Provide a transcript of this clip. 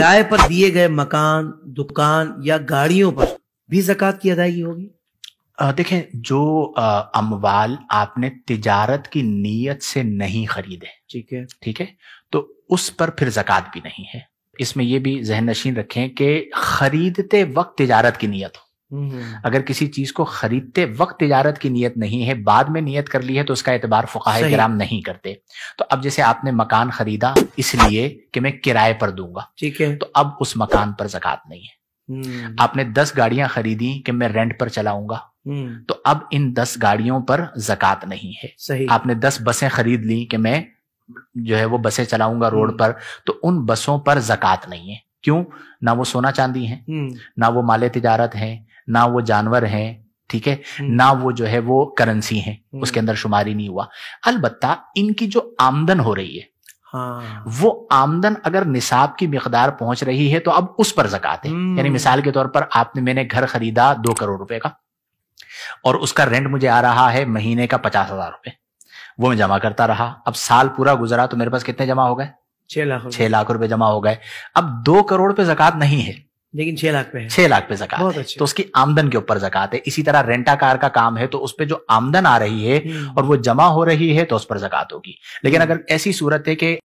किराए पर दिए गए मकान दुकान या गाड़ियों पर भी जक़ात की अदायगी होगी देखें जो अमवाल आपने तिजारत की नीयत से नहीं खरीदे ठीक है ठीक है तो उस पर फिर जक़ात भी नहीं है इसमें यह भी जहन नशीन रखें कि खरीदते वक्त तिजारत की नीयत हो हम्म। अगर किसी चीज को खरीदते वक्त तजारत की नीयत नहीं है बाद में नीयत कर ली है तो उसका एतबार फ़ुकाह नहीं करते तो अब जैसे आपने मकान खरीदा इसलिए कि मैं किराए पर दूंगा ठीक है तो अब उस मकान पर जक़ात नहीं है हम्म। आपने दस गाड़ियां खरीदी कि मैं रेंट पर चलाऊंगा हम्म। तो अब इन दस गाड़ियों पर जक़ात नहीं है सही आपने दस बसें खरीद ली कि मैं जो है वो बसें चलाऊंगा रोड पर तो उन बसों पर जक़ात नहीं है क्यों ना वो सोना चांदी है हम्म। ना वो माले तजारत है ना वो जानवर है ठीक है हम्म। ना वो जो है वो करेंसी है हम्म। उसके अंदर शुमारी नहीं हुआ अलबत्ता इनकी जो आमदन हो रही है हाँ। वो आमदन अगर निसाब की मकदार पहुंच रही है तो अब उस पर जक़ात है यानी मिसाल के तौर पर आपने मैंने घर खरीदा दो करोड़ रुपए का और उसका रेंट मुझे आ रहा है महीने का पचास हजार रुपए वो मैं जमा करता रहा अब साल पूरा गुजरा तो मेरे पास कितने जमा हो गए छह लाख छह लाख रुपए जमा हो गए अब दो करोड़ पे जकत नहीं है लेकिन छह लाख पे छह लाख पे जकत है तो उसकी आमदन के ऊपर जकत है इसी तरह रेंटा कार का काम है तो उस पर जो आमदन आ रही है हम्म। और वो जमा हो रही है तो उस पर जकत होगी लेकिन हम्म। अगर ऐसी सूरत है कि